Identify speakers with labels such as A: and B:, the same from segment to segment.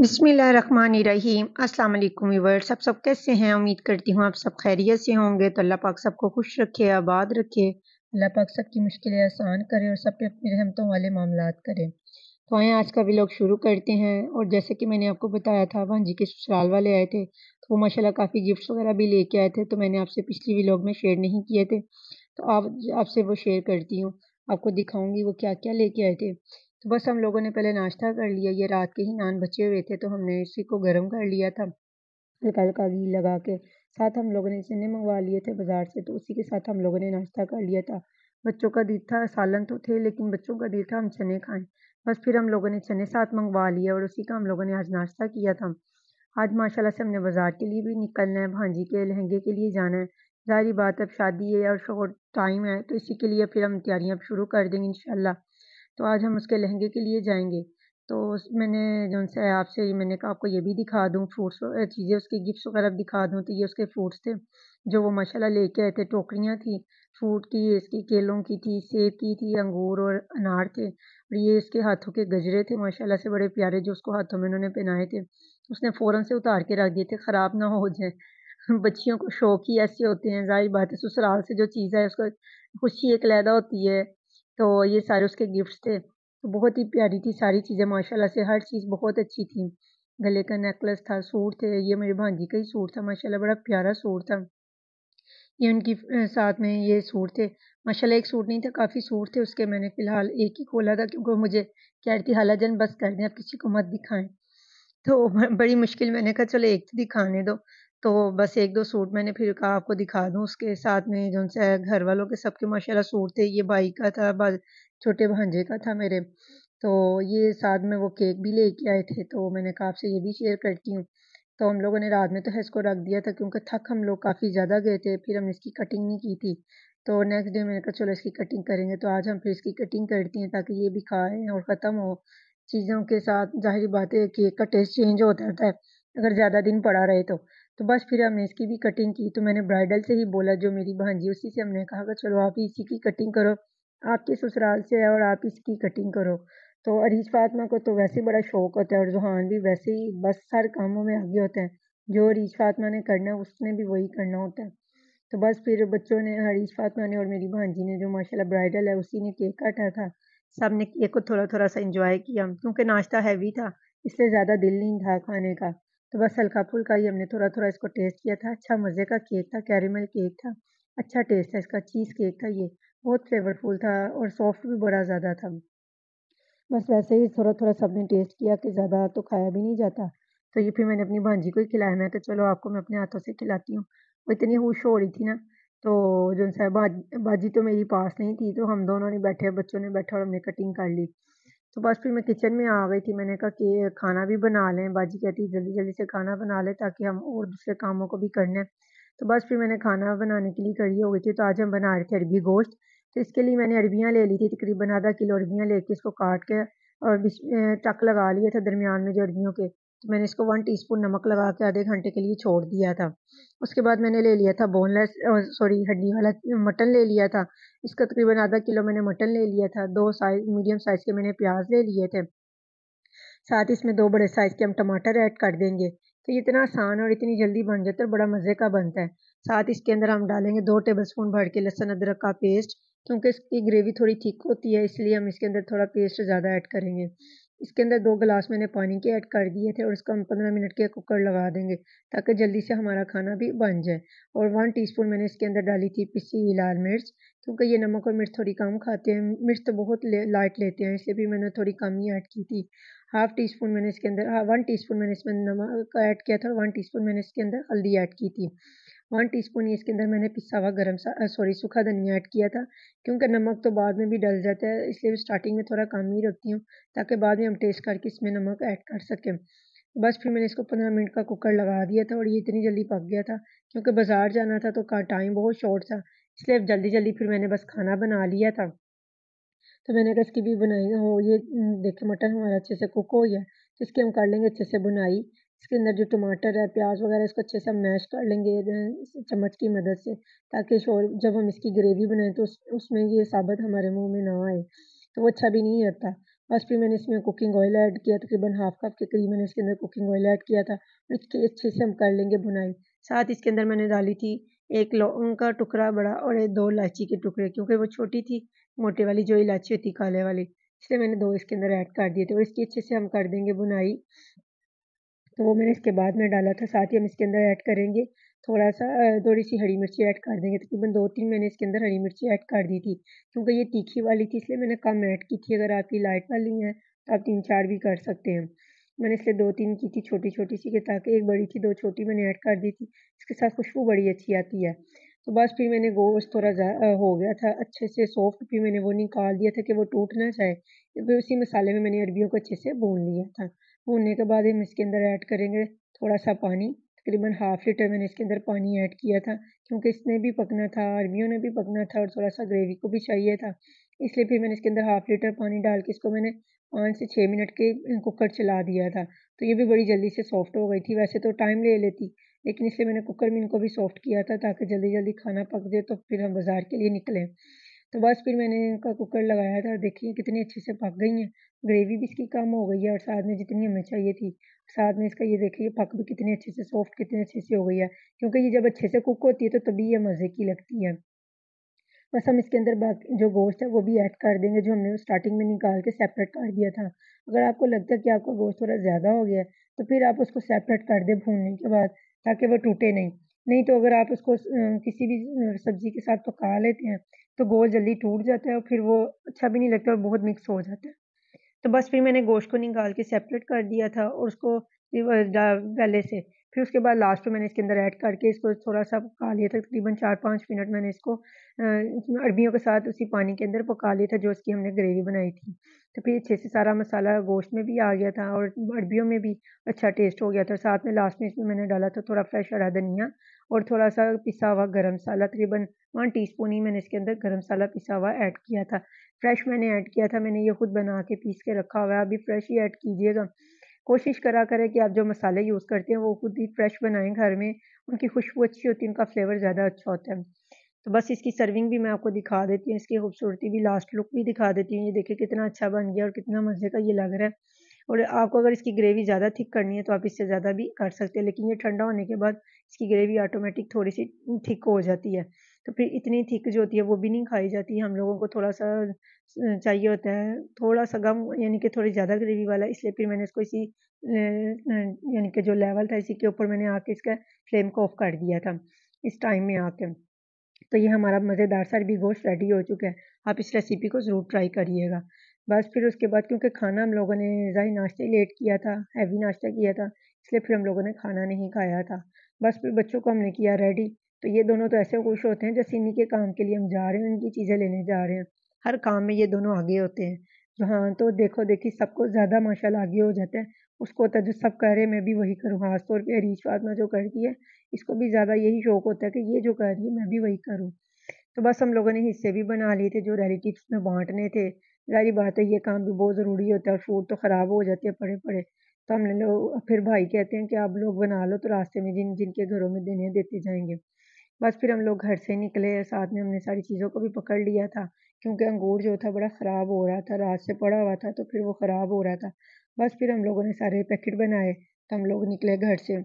A: बिसमीम अल्लाम वीवर सब सब कैसे हैं उम्मीद करती हूँ आप सब खैरियत से होंगे तो अल्लाह पाक सबको खुश रखे आबाद रखे अल्लाह पाक सबकी मुश्किलें आसान करे और सब पे अपनी रहमतों वाले मामला करे तो आए आज का भी लोग शुरू करते हैं और जैसे कि मैंने आपको बताया था हाँ जी के ससुराल वाले आए थे तो वो माशाल्लाह काफ़ी गिफ्ट वगैरह भी लेके आए थे तो मैंने आपसे पिछली व्लॉग में शेयर नहीं किए थे तो आपसे वो शेयर करती हूँ आपको दिखाऊंगी वो क्या क्या लेके आए थे तो बस हम लोगों ने पहले नाश्ता कर लिया ये रात के ही नान बचे हुए थे तो हमने इसी को गर्म कर लिया था हल्का हल्का घी लगा के साथ हम लोगों ने चने मंगवा लिए थे बाज़ार से तो उसी के साथ हम लोगों ने नाश्ता कर लिया था बच्चों का दिल था सालन तो थे लेकिन बच्चों का दिल था हम चने खाएं बस फिर हम लोगों ने चने साथ मंगवा लिए और उसी का हम लोगों ने आज नाश्ता किया था आज माशाल्लाह से हमने बाज़ार के लिए भी निकलना है भांजी के लहंगे के लिए जाना है जारी बात अब शादी है और शोर टाइम है तो इसी के लिए फिर हम तैयारियाँ शुरू कर देंगे इन तो आज हम उसके लहंगे के लिए जाएंगे तो मैंने जो उनसे आपसे मैंने कहा आपको ये भी दिखा दूँ फ्रूट्स चीज़ें उसके गिफ्ट्स वगैरह दिखा दूँ तो ये उसके फ्रूट्स थे जो वो माशाल्लाह लेके आए थे टोकरियाँ थी फ्रूट की इसकी केलों की थी सेब की थी अंगूर और अनार थे और ये इसके हाथों के गजरे थे माशाल्लाह से बड़े प्यारे जो उसको हाथों में उन्होंने पहनाए थे उसने फ़ौरन से उतार के रख दिए थे ख़राब ना हो जाए बच्चियों को शौक़ ही ऐसे होते हैं जाहिर बात है ससुराल से जो चीज़ है उसको खुशी एक लैदा होती है तो ये सारे उसके गिफ्ट्स थे तो बहुत ही प्यारी थी सारी चीज़ें माशाल्लाह से हर चीज़ बहुत अच्छी थी गले का नेकलेस था सूट थे ये मेरे भांजी का ही सूट था माशाल्लाह बड़ा प्यारा सूट था ये उनकी साथ में ये सूट थे माशाल्लाह एक सूट नहीं था काफ़ी सूट थे उसके मैंने फ़िलहाल एक ही खोला था क्योंकि मुझे कह रही थी हालाजन बस कर दें आप किसी को मत दिखाएं तो बड़ी मुश्किल मैंने कहा चलो एक तो दिखाने दो तो बस एक दो सूट मैंने फिर कहा आपको दिखा दूँ उसके साथ में जो उनसे घर वालों के सबके माशाल्लाह सूट थे ये भाई का था छोटे भांजे का था मेरे। तो ये साथ में वो केक भी लेके आए थे तो मैंने कहा आपसे ये भी शेयर करती हूँ। तो हम लोगों ने रात में तो है इसको रख दिया था क्योंकि थक हम लोग काफ़ी ज़्यादा गए थे फिर हमने इसकी कटिंग नहीं की थी। तो नेक्स्ट डे मैंने कहा चलो इसकी कटिंग करेंगे तो आज हम फिर इसकी कटिंग करती हैं ताकि ये भी खाएँ और ख़त्म हो। चीज़ों के साथ ज़ाहिर बात है केक का टेस्ट चेंज हो जाता है अगर ज़्यादा दिन पड़ा रहे तो। तो बस फिर हमने इसकी भी कटिंग की तो मैंने ब्राइडल से ही बोला जो मेरी भांजी उसी से हमने कहा कि चलो आप इसी की कटिंग करो आपके ससुराल से है और आप इसकी कटिंग करो तो अरीज फातमा को तो वैसे बड़ा शौक होता है और जुहान भी वैसे ही बस हर कामों में आगे होते हैं जो अरीज फातमा ने करना है उसने भी वही करना होता है तो बस फिर बच्चों ने हरीश फातमा ने और मेरी भांजी ने जो माशाल्लाह ब्राइडल है उसी ने केक काटा था सब ने केक को थोड़ा थोड़ा सा इंजॉय किया क्योंकि नाश्ता हैवी था इससे ज़्यादा दिल नहीं था खाने का तो बस हल्का फुल्का ही हमने थोड़ा थोड़ा इसको टेस्ट किया था अच्छा मज़े का केक था कैरेमल केक था अच्छा टेस्ट था इसका चीज़ केक था ये बहुत फ्लेवरफुल था और सॉफ्ट भी बड़ा ज़्यादा था बस वैसे ही थोड़ा थोड़ा सब ने टेस्ट किया कि ज़्यादा तो खाया भी नहीं जाता तो ये फिर मैंने अपनी भांजी को ही खिलाया मैं तो चलो आपको मैं अपने हाथों से खिलाती हूँ वो इतनी होश हो रही थी ना तो जो सा बाजी तो मेरी पास नहीं थी तो हम दोनों ने बैठे बच्चों ने बैठा और हमने कटिंग कर ली तो बस फिर मैं किचन में आ गई थी मैंने कहा कि खाना भी बना लें बाजी कहती जल्दी जल्दी से खाना बना लें ताकि हम और दूसरे कामों को भी करना है तो बस फिर मैंने खाना बनाने के लिए कड़ी हो गई थी तो आज हम बना रहे थे अरबी गोश्त तो इसके लिए मैंने अरबियाँ ले ली थी तकरीबन आधा किलो अरबियाँ लेके इसको काट के और बीच टक लगा लिया था दरमियान में जो अरबियों के तो मैंने इसको वन टीस्पून नमक लगा के आधे घंटे के लिए छोड़ दिया था उसके बाद मैंने ले लिया था बोनलेस सॉरी हड्डी वाला मटन ले लिया था इसका तकरीबन आधा किलो मैंने मटन ले लिया था दो साइज मीडियम साइज़ के मैंने प्याज ले लिए थे साथ ही इसमें दो बड़े साइज़ के हम टमाटर ऐड कर देंगे तो ये इतना आसान और इतनी जल्दी बन जाता तो है बड़ा मज़े का बनता है साथ इसके अंदर हम डालेंगे दो टेबल स्पून भर के लहसुन अदरक का पेस्ट क्योंकि इसकी ग्रेवी थोड़ी थिक होती है इसलिए हम इसके अंदर थोड़ा पेस्ट ज़्यादा ऐड करेंगे इसके अंदर दो गिलास मैंने पानी के ऐड कर दिए थे और इसको हम पंद्रह मिनट के कुकर लगा देंगे ताकि जल्दी से हमारा खाना भी बन जाए और वन टीस्पून मैंने इसके अंदर डाली थी पिसी लाल मिर्च क्योंकि ये नमक और मिर्च थोड़ी कम खाते हैं मिर्च तो बहुत ले, लाइट लेते हैं इसलिए भी मैंने थोड़ी कम ही ऐड की थी हाफ़ टी स्पून मैंने इसके अंदर हाँ वन टी स्पून मैंने इसमें नमक ऐड किया था और वन टी स्पून मैंने इसके अंदर हल्दी ऐड की थी वन टी स्पून इसके अंदर मैंने पिसा हुआ गर्म सॉरी सूखा धनिया ऐड किया था क्योंकि नमक तो बाद में भी डल जाता है इसलिए स्टार्टिंग में थोड़ा कम ही रखती हूँ ताकि बाद में हम टेस्ट करके इसमें नमक ऐड कर सकें बस फिर मैंने इसको पंद्रह मिनट का कुकर लगा दिया था और ये इतनी जल्दी पक गया था क्योंकि बाज़ार जाना था तो का टाइम बहुत शॉर्ट था इसलिए जल्दी जल्दी फिर मैंने बस खाना बना लिया था तो मैंने कहा इसकी भी बुनाई हो ये देखिए मटन हमारा अच्छे से कुक हो गया तो इसकी हम कर लेंगे अच्छे से बुनाई इसके अंदर जो टमाटर है प्याज वगैरह इसको अच्छे से हम मैश कर लेंगे चम्मच की मदद से ताकि शोर जब हम इसकी ग्रेवी बनाएं तो उस, उसमें ये साबत हमारे मुंह में ना आए तो वो अच्छा भी नहीं आता बस फिर मैंने इसमें कुकिंग ऑयल ऐड किया तकरीबन हाफ कप के करीब मैंने इसके अंदर कुकिंग ऑयल ऐड किया था इसके अच्छे से हम कर लेंगे बुनाई साथ इसके अंदर मैंने डाली थी एक लौंग का टुकड़ा बड़ा और एक दो इलायची के टुकड़े क्योंकि वो छोटी थी मोटे वाली जो इलायची होती काले वाली इसलिए मैंने दो इसके अंदर ऐड कर दिए थे और इसकी अच्छे से हम कर देंगे बुनाई तो वो मैंने इसके बाद में डाला था साथ ही हम इसके अंदर ऐड करेंगे थोड़ा सा थोड़ी सी हरी मिर्ची ऐड कर देंगे तकरीबन दो तीन मैंने इसके अंदर हरी मिर्ची ऐड कर दी थी क्योंकि ये तीखी वाली थी इसलिए मैंने कम ऐड की थी अगर आपकी लाइट वाली है तो आप तीन चार भी कर सकते हैं मैंने इसलिए दो तीन की थी छोटी छोटी सी के ताकि एक बड़ी थी दो छोटी मैंने ऐड कर दी थी इसके साथ खुशबू बड़ी अच्छी आती है तो बस फिर मैंने गोश्त थोड़ा हो गया था अच्छे से सॉफ्ट फिर मैंने वो निकाल दिया था कि वो टूट ना जाए फिर उसी मसाले में मैंने अरबियों को अच्छे से भून लिया था भूनने के बाद हम इसके अंदर ऐड करेंगे थोड़ा सा पानी तकरीबन हाफ लीटर मैंने इसके अंदर पानी ऐड किया था क्योंकि इसने भी पकना था अरबियों ने भी पकना था और थोड़ा सा ग्रेवी को भी चाहिए था इसलिए फिर मैंने इसके अंदर हाफ लीटर पानी डाल के इसको मैंने पाँच से छः मिनट के कुकर चला दिया था तो ये भी बड़ी जल्दी से सॉफ्ट हो गई थी वैसे तो टाइम ले लेती लेकिन इसलिए मैंने कुकर में इनको भी सॉफ्ट किया था ताकि जल्दी जल्दी खाना पक जाए तो फिर हम बाज़ार के लिए निकलें तो बस फिर मैंने इनका कुकर लगाया था और देखिए कितनी अच्छे से पक गई हैं ग्रेवी भी इसकी कम हो गई है और साथ में जितनी हमें चाहिए थी साथ में इसका ये देखिए पक भी कितने अच्छे से सॉफ्ट कितने अच्छे से हो गई है क्योंकि ये जब अच्छे से कुक होती है तो तभी ये मज़े की लगती है बस हम इसके अंदर बाकी जो गोश्त है वो भी ऐड कर देंगे जो हमने स्टार्टिंग में निकाल के सेपरेट कर दिया था अगर आपको लगता है कि आपका गोश्त थोड़ा ज़्यादा हो गया है तो फिर आप उसको सेपरेट कर दें भूनने के बाद ताकि वो टूटे नहीं नहीं तो अगर आप उसको किसी भी सब्ज़ी के साथ पका लेते हैं तो गोल जल्दी टूट जाता है और फिर वो अच्छा भी नहीं लगता और बहुत मिक्स हो जाता है तो बस फिर मैंने गोश्त को निकाल के सेपरेट कर दिया था और उसको पहले से फिर उसके बाद लास्ट में मैंने इसके अंदर ऐड करके इसको थोड़ा सा पका लिया था तकरीबन चार पाँच मिनट मैंने इसको अरबियों के साथ उसी पानी के अंदर पका लिया था जो इसकी हमने ग्रेवी बनाई थी तो फिर अच्छे से सारा मसाला गोश्त में भी आ गया था और अरबियों में भी अच्छा टेस्ट हो गया था साथ में लास्ट में इसमें मैंने डाला था थोड़ा फ्रेश हरा धनिया और थोड़ा सा पिसा हुआ गर्म मसाला तकरीबन वन स्पून ही मैंने इसके अंदर गर्म मसाला पिसा हुआ ऐड किया था फ्रेश मैंने ऐड किया था मैंने ये खुद बना के पीस के रखा हुआ है अभी फ्रेश ही ऐड कीजिएगा कोशिश करा करें कि आप जो मसाले यूज़ करते हैं वो खुद ही फ्रेश बनाएं घर में उनकी खुशबू अच्छी होती है उनका फ्लेवर ज़्यादा अच्छा होता है तो बस इसकी सर्विंग भी मैं आपको दिखा देती हूँ इसकी खूबसूरती भी लास्ट लुक भी दिखा देती हूँ ये देखिए कितना अच्छा बन गया और कितना मज़े का ये लग रहा है और आपको अगर इसकी ग्रेवी ज़्यादा थिक करनी है तो आप इससे ज़्यादा भी कर सकते हैं लेकिन ये ठंडा होने के बाद इसकी ग्रेवी ऑटोमेटिक थोड़ी सी थिक हो जाती है तो फिर इतनी थिक जो होती है वो भी नहीं खाई जाती हम लोगों को थोड़ा सा चाहिए होता है थोड़ा सा गम यानी कि थोड़ी ज़्यादा ग्रेवी वाला इसलिए फिर मैंने इसको इसी यानी कि जो लेवल था इसी के ऊपर मैंने आके इसका फ्लेम को ऑफ कर दिया था इस टाइम में आके तो ये हमारा मज़ेदार सा भी गोश्त रेडी हो चुका है आप इस रेसिपी को ज़रूर ट्राई करिएगा बस फिर उसके बाद क्योंकि खाना हम लोगों ने ज़ाहिर नाश्ते लेट किया था हैवी नाश्ता किया था इसलिए फिर हम लोगों ने खाना नहीं खाया था बस फिर बच्चों को हमने किया रेडी तो ये दोनों तो ऐसे खुश होते हैं जैसे इन्हीं के काम के लिए हम जा रहे हैं उनकी चीज़ें लेने जा रहे हैं हर काम में ये दोनों आगे होते हैं जो तो हाँ तो देखो देखी सबको ज़्यादा माशा आगे हो जाता है उसको होता है जो सब कह रहे हैं मैं भी वही करूँ खास तौर पर रीच फातमा जो करती है इसको भी ज़्यादा यही शौक होता है कि ये जो कर रही है मैं भी वही करूँ तो बस हम लोगों ने हिस्से भी बना लिए थे जो रिलेटिव्स में बांटने थे जारी बात है ये काम भी बहुत ज़रूरी होता है फूड तो ख़राब हो जाते हैं पड़े पड़े तो हमने लोग फिर भाई कहते हैं कि आप लोग बना लो तो रास्ते में जिन जिनके घरों में देने देते जाएंगे बस फिर हम लोग घर से निकले साथ में हमने सारी चीज़ों को भी पकड़ लिया था क्योंकि अंगूर जो था बड़ा ख़राब हो रहा था रात से पड़ा हुआ था तो फिर वो ख़राब हो रहा था बस फिर हम लोगों ने सारे पैकेट बनाए तो हम लोग निकले घर से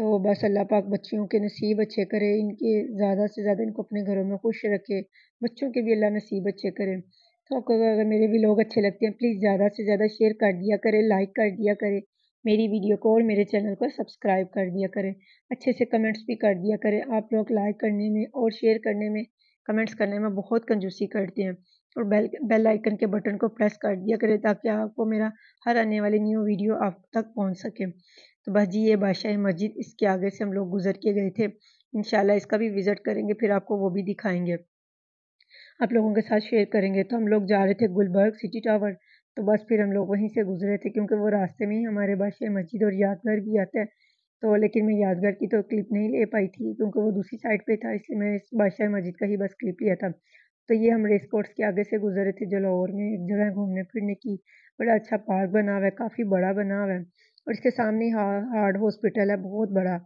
A: तो बस अल्लाह पाक बच्चियों के नसीब अच्छे करे इनके ज़्यादा से ज़्यादा इनको अपने घरों में खुश रखे बच्चों के भी अल्लाह नसीब अच्छे करे तो आपको अगर मेरे भी लोग अच्छे लगते हैं प्लीज़ ज़्यादा से ज़्यादा शेयर कर दिया करें लाइक कर दिया करें मेरी वीडियो को और मेरे चैनल को सब्सक्राइब कर दिया करें अच्छे से कमेंट्स भी कर दिया करें आप लोग लाइक करने में और शेयर करने में कमेंट्स करने में बहुत कंजूसी करते हैं और बेल बेल आइकन के बटन को प्रेस कर दिया करें ताकि आपको मेरा हर आने वाली न्यू वीडियो आप तक पहुंच सके तो बस जी ये बादशाह मस्जिद इसके आगे से हम लोग गुजर के गए थे इन इसका भी विज़िट करेंगे फिर आपको वो भी दिखाएँगे आप लोगों के साथ शेयर करेंगे तो हम लोग जा रहे थे गुलबर्ग सिटी टावर तो बस फिर हम लोग वहीं से गुज़रे थे क्योंकि वो रास्ते में ही हमारे बादशाह मस्जिद और यादगार भी आता है तो लेकिन मैं यादगार की तो क्लिप नहीं ले पाई थी क्योंकि वो दूसरी साइड पे था इसलिए मैं बादशाह मस्जिद का ही बस क्लिप लिया था तो ये हम रेस कोर्स के आगे से गुजरे थे जो लाहौर में एक जगह घूमने फिरने की बड़ा अच्छा पार्क बना हुआ है काफ़ी बड़ा बना हुआ है और इसके सामने हार्ड हॉस्पिटल है बहुत बड़ा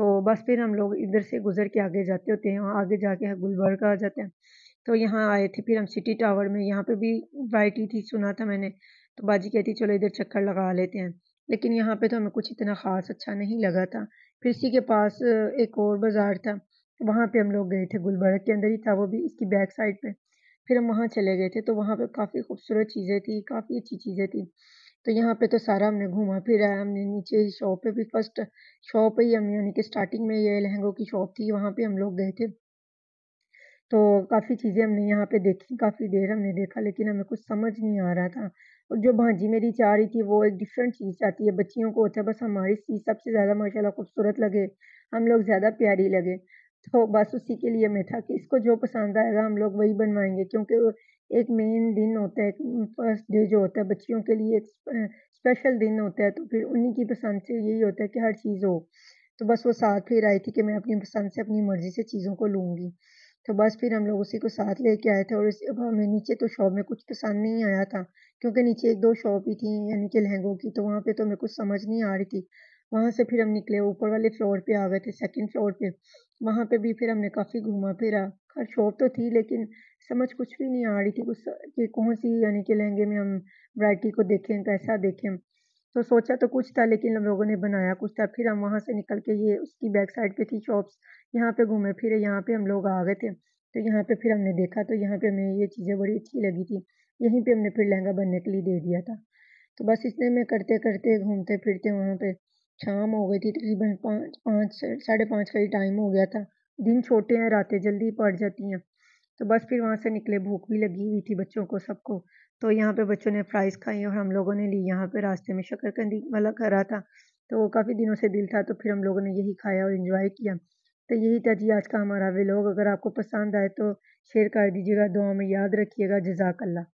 A: तो बस फिर हम लोग इधर से गुजर के आगे जाते होते हैं आगे जाके गुलबर्ग आ जाते हैं तो यहाँ आए थे फिर हम सिटी टावर में यहाँ पे भी वाइट ही थी सुना था मैंने तो बाजी कहती चलो इधर चक्कर लगा लेते हैं लेकिन यहाँ पे तो हमें कुछ इतना ख़ास अच्छा नहीं लगा था फिर इसी के पास एक और बाज़ार था वहाँ पे हम लोग गए थे गुलबर्ग के अंदर ही था वो भी इसकी बैक साइड पे फिर हम वहाँ चले गए थे तो वहाँ पर काफ़ी खूबसूरत चीज़ें थी काफ़ी अच्छी चीज़ें थी तो यहाँ पे तो सारा हमने घूमा फिर हमने नीचे ही शॉप पे भी फर्स्ट शॉप ही हम यानी कि स्टार्टिंग में ये लहंगों की शॉप थी वहाँ पे हम लोग गए थे तो काफ़ी चीज़ें हमने यहाँ पे देखी काफ़ी देर हमने देखा लेकिन हमें कुछ समझ नहीं आ रहा था और जो भांजी मेरी चाह रही थी वो एक डिफरेंट चीज़ चाहती है बच्चियों को होता है बस हमारी चीज़ सबसे ज़्यादा माशाल्लाह खूबसूरत लगे हम लोग ज़्यादा प्यारी लगे तो बस उसी के लिए मैं था कि इसको जो पसंद आएगा हम लोग वही बनवाएंगे क्योंकि एक मेन दिन होता है फर्स्ट डे जो होता है बच्चियों के लिए एक स्पेशल दिन होता है तो फिर उन्हीं की पसंद से यही होता है कि हर चीज़ हो तो बस वो साथ फिर आई थी कि मैं अपनी पसंद से अपनी मर्ज़ी से चीज़ों को लूँगी तो बस फिर हम लोग उसी को साथ लेके आए थे और इस अब हमें नीचे तो शॉप में कुछ पसंद नहीं आया था क्योंकि नीचे एक दो शॉप ही थी यानी कि लहंगों की तो वहाँ पे तो मेरे कुछ समझ नहीं आ रही थी वहाँ से फिर हम निकले ऊपर वाले फ्लोर पे आ गए थे सेकंड फ्लोर पे वहाँ पे भी फिर हमने काफ़ी घूमा फिरा खैर शॉप तो थी लेकिन समझ कुछ भी नहीं आ रही थी कुछ कि कौन सी यानी कि लहंगे में हम वराइटी को देखें कैसा देखें तो सोचा तो कुछ था लेकिन हम लोगों ने बनाया कुछ था फिर हम वहाँ से निकल के ये उसकी बैक साइड पे थी शॉप्स यहाँ पे घूमे फिर यहाँ पे हम लोग आ गए थे तो यहाँ पे फिर हमने देखा तो यहाँ पे हमें ये चीज़ें बड़ी अच्छी लगी थी यहीं पे हमने फिर लहंगा बनने के लिए दे दिया था तो बस इसने में करते करते घूमते फिरते वहाँ पर शाम हो गई थी तकरीबन पाँच पाँच साढ़े पाँच का ही टाइम हो गया था दिन छोटे हैं रातें जल्दी पड़ जाती हैं तो बस फिर वहाँ से निकले भूख भी लगी हुई थी बच्चों को सबको तो यहाँ पे बच्चों ने फ्राइज़ खाई और हम लोगों ने ली यहाँ पे रास्ते में शक्करकंदी वाला रहा था तो वो काफ़ी दिनों से दिल था तो फिर हम लोगों ने यही खाया और इन्जॉय किया तो यही था जी आज का हमारा व्लॉग अगर आपको पसंद आए तो शेयर कर दीजिएगा दुआ में याद रखिएगा जजाकल्ला